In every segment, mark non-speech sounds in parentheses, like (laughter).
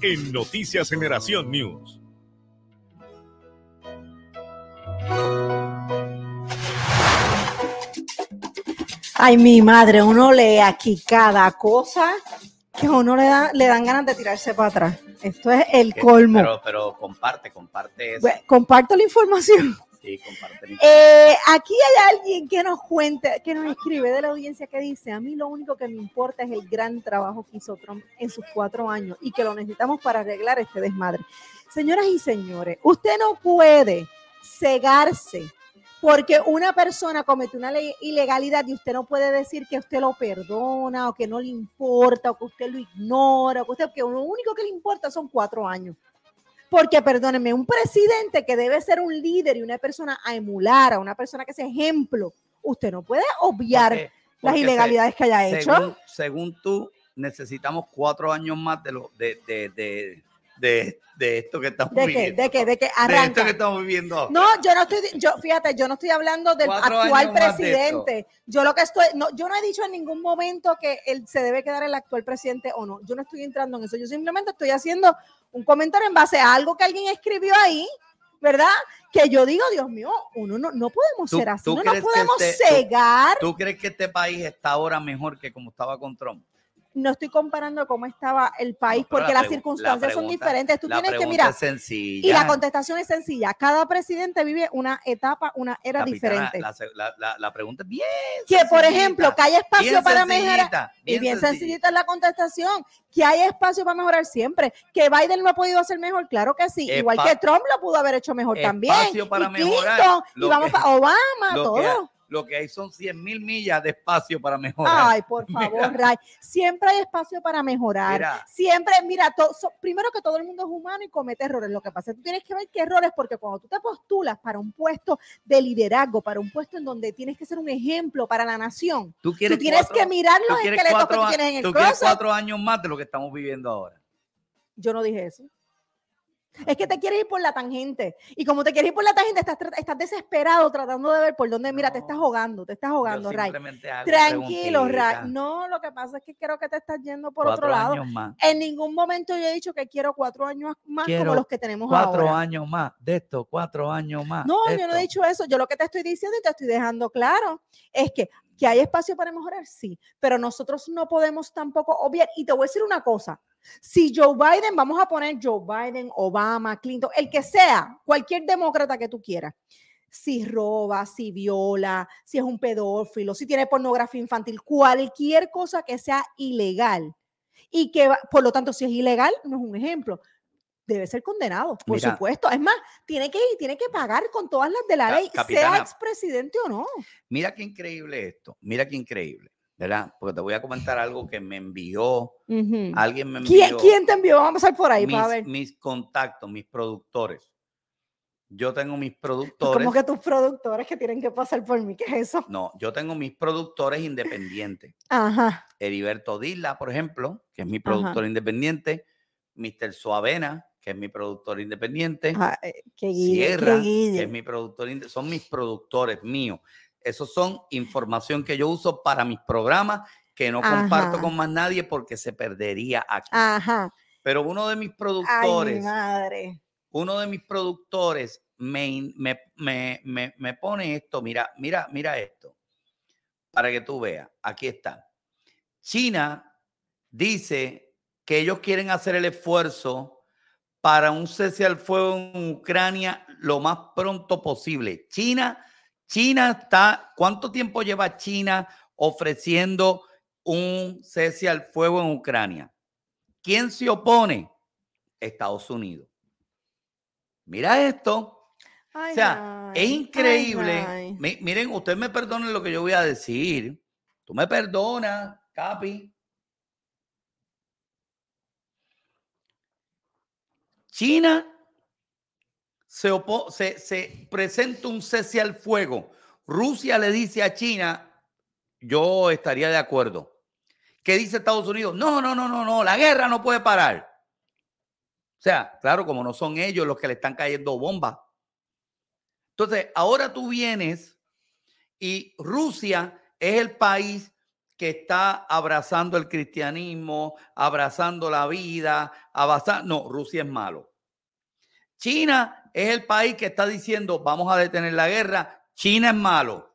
en Noticias Generación News. Ay, mi madre, uno lee aquí cada cosa que uno le, da, le dan ganas de tirarse para atrás. Esto es el eh, colmo. Pero, pero comparte, comparte. comparto la información. Eh, aquí hay alguien que nos cuenta, que nos escribe de la audiencia que dice, a mí lo único que me importa es el gran trabajo que hizo Trump en sus cuatro años y que lo necesitamos para arreglar este desmadre. Señoras y señores, usted no puede cegarse porque una persona cometió una ilegalidad y usted no puede decir que usted lo perdona o que no le importa o que usted lo ignora o usted, que lo único que le importa son cuatro años. Porque, perdónenme, un presidente que debe ser un líder y una persona a emular, a una persona que es ejemplo, usted no puede obviar las ilegalidades que haya hecho. Según tú, necesitamos cuatro años más de, de de, esto que estamos viviendo. ¿De qué? ¿De Arranca. esto que estamos viviendo. No, yo no estoy, yo, fíjate, yo no estoy hablando del actual presidente. Yo lo que estoy, no, yo no he dicho en ningún momento que él se debe quedar el actual presidente o no. Yo no estoy entrando en eso. Yo simplemente estoy haciendo un comentario en base a algo que alguien escribió ahí. ¿Verdad? Que yo digo, Dios mío, uno no, podemos ser así, no nos podemos este, cegar. ¿Tú crees que este país está ahora mejor que como estaba con Trump? no estoy comparando cómo estaba el país porque las circunstancias son diferentes. Tú tienes que mirar. Y la contestación es sencilla. Cada presidente vive una etapa, una era diferente. La, pregunta es bien. Que por ejemplo, que hay espacio para mejorar. y bien sencillita. es la contestación. Que hay espacio para mejorar siempre. Que Biden no ha podido hacer mejor, claro que sí. Igual que Trump lo pudo haber hecho mejor también. y vamos a Obama, todo lo que hay son 100 mil millas de espacio para mejorar. Ay, por (laughs) favor, Ray. Siempre hay espacio para mejorar. Siempre, mira, primero que todo el mundo es humano y comete errores. Lo que pasa es que tú tienes que ver qué errores, porque cuando tú te postulas para un puesto de liderazgo, para un puesto en donde tienes que ser un ejemplo para la nación, tú, quieres tienes que mirar los esqueletos que tienes en el tú quieres cuatro años más de lo que estamos viviendo ahora. Yo no dije eso. Es que te quieres ir por la tangente. Y como te quieres ir por la tangente, estás, estás desesperado tratando de ver por dónde. Mira, te estás jugando, te estás jugando, Ray. Tranquilo, Ray. No, lo que pasa es que creo que te estás yendo por otro lado. En ningún momento yo he dicho que quiero cuatro años más como los que tenemos cuatro ahora. Cuatro años más de esto, cuatro años más. No, yo no he dicho eso. Yo lo que te estoy diciendo y te estoy dejando claro es que que hay espacio para mejorar, sí, pero nosotros no podemos tampoco obviar. Y te voy a decir una cosa, si Joe Biden, vamos a poner Joe Biden, Obama, Clinton, el que sea, cualquier demócrata que tú quieras, si roba, si viola, si es un pedófilo, si tiene pornografía infantil, cualquier cosa que sea ilegal y que, por lo tanto, si es ilegal, no es un ejemplo, debe ser condenado, por supuesto. Es más, tiene que ir, tiene que pagar con todas las de la ley, sea expresidente o no. Mira qué increíble esto, mira qué increíble. ¿verdad? Porque te voy a comentar algo que me envió, alguien me envió. ¿Quién, te envió? Vamos a pasar por ahí mis, para ver. Mis contactos, mis productores. Yo tengo mis productores. ¿Cómo que tus productores que tienen que pasar por mí? ¿Qué es eso? No, yo tengo mis productores independientes. Ajá. Heriberto Dila, por ejemplo, que es mi productor independiente. Mr. Suavena, que es mi productor independiente. Ah, eh, Sierra, que, es mi productor independiente. Son mis productores míos. Esos son información que yo uso para mis programas que no comparto con más nadie porque se perdería aquí. Pero uno de mis productores, madre. uno de mis productores me, me, me, pone esto, mira, mira, mira esto, para que tú veas, aquí está. China dice que ellos quieren hacer el esfuerzo para un cese al fuego en Ucrania lo más pronto posible. China China está, ¿cuánto tiempo lleva China ofreciendo un cese al fuego en Ucrania? ¿Quién se opone? Estados Unidos. Mira esto. o sea, es increíble. Miren, usted me perdone lo que yo voy a decir. Tú me perdonas, Capi. China se, se, presenta un cese al fuego, Rusia le dice a China, yo estaría de acuerdo. ¿Qué dice Estados Unidos? No, no, no, no, no, la guerra no puede parar. O sea, claro, como no son ellos los que le están cayendo bombas. Entonces, ahora tú vienes y Rusia es el país que está abrazando el cristianismo, abrazando la vida, abrazando... No, Rusia es malo. China es el país que está diciendo vamos a detener la guerra, China es malo.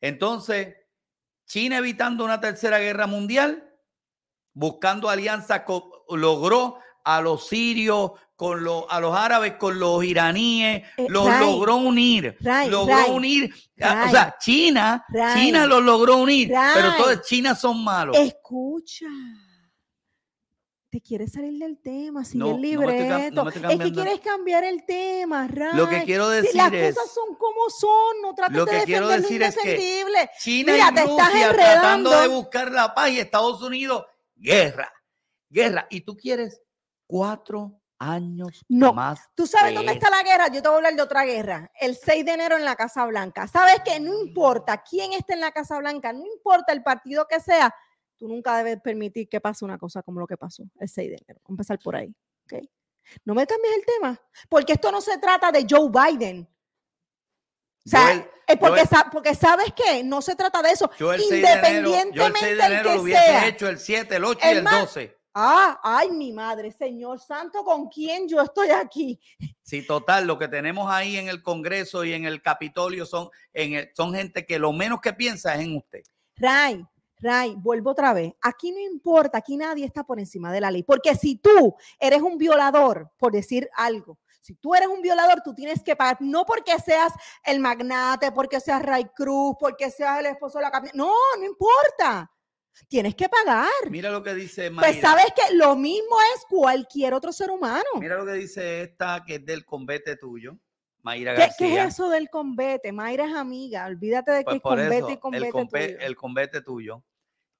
Entonces, China evitando una tercera guerra mundial, buscando alianzas, logró a los sirios, con los, a los árabes, con los iraníes, eh, los logró unir, logró unir, o sea, China, China los logró unir, pero todos China son malos. Escucha te quieres salir del tema, sin el libreto. es que quieres cambiar el tema, Ray. Lo que quiero decir si las cosas son como son, no trates lo que de quiero decir Es que China y te estás tratando de buscar la paz y Estados Unidos, guerra, guerra. Y tú quieres cuatro años no. más. Tú sabes dónde está la guerra. Yo te voy a hablar de otra guerra. El 6 de enero en la Casa Blanca. Sabes que no mm. importa quién esté en la Casa Blanca, no importa el partido que sea, Tú nunca debes permitir que pase una cosa como lo que pasó el 6 de enero. Vamos empezar por ahí. ¿okay? No me cambies el tema, porque esto no se trata de Joe Biden. O sea, es porque, sabes que no se trata de eso. Independientemente de 6 de enero lo hubiese hecho el 7, el 8 y el 12. Ah, ay, mi madre, Señor Santo, ¿con quién yo estoy aquí? Sí, total, lo que tenemos ahí en el Congreso y en el Capitolio son, son gente que lo menos que piensa es en usted. Ray, vuelvo otra vez. Aquí no importa, aquí nadie está por encima de la ley. Porque si tú eres un violador, por decir algo, si tú eres un violador, tú tienes que pagar, no porque seas el magnate, porque seas Ray Cruz, porque seas el esposo de la capitana. No, no importa. Tienes que pagar. Mira lo que dice pues Mayra. Pues sabes que lo mismo es cualquier otro ser humano. Mira lo que dice esta, que es del convete tuyo. Mayra García. ¿Qué es eso del convete? Mayra es amiga, olvídate de pues que es y convete el convete tuyo.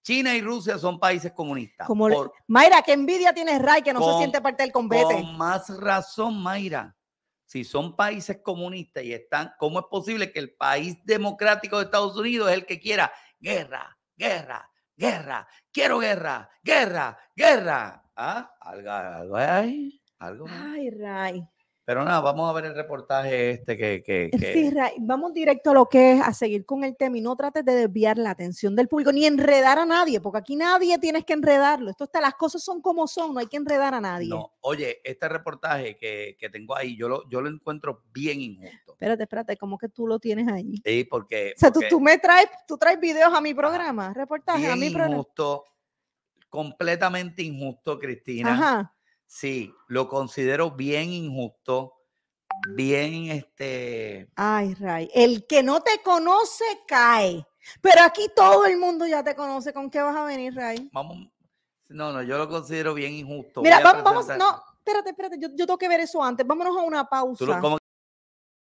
China y Rusia son países comunistas. Como Mayra, qué envidia tiene Ray que no se siente parte del convete. Con más razón, Mayra. Si son países comunistas y están, ¿cómo es posible que el país democrático de Estados Unidos es el que quiera guerra, guerra, guerra, quiero guerra, guerra, guerra? ¿Ah? ¿Algo, algo hay? ¿Algo? Ay, Ray. Pero nada, vamos a ver el reportaje este que... vamos directo a lo que es, a seguir con el tema y no trates de desviar la atención del público ni enredar a nadie, porque aquí nadie tienes que enredarlo. Esto está, las cosas son como son, no hay que enredar a nadie. No, oye, este reportaje que, tengo ahí, yo lo, yo lo encuentro bien injusto. Espérate, espérate, ¿cómo que tú lo tienes ahí? Sí, porque... O sea, Tú, me traes, tú traes videos a mi programa, reportaje a mi programa. injusto, completamente injusto, Cristina. Ajá Sí, lo considero bien injusto, bien este. Ay, Ray, el que no te conoce cae. Pero aquí todo el mundo ya te conoce. ¿Con qué vas a venir, Ray? Vamos. No, no, yo lo considero bien injusto. Mira, vamos, vamos, no, espérate, espérate, yo, yo tengo que ver eso antes. Vámonos a una pausa.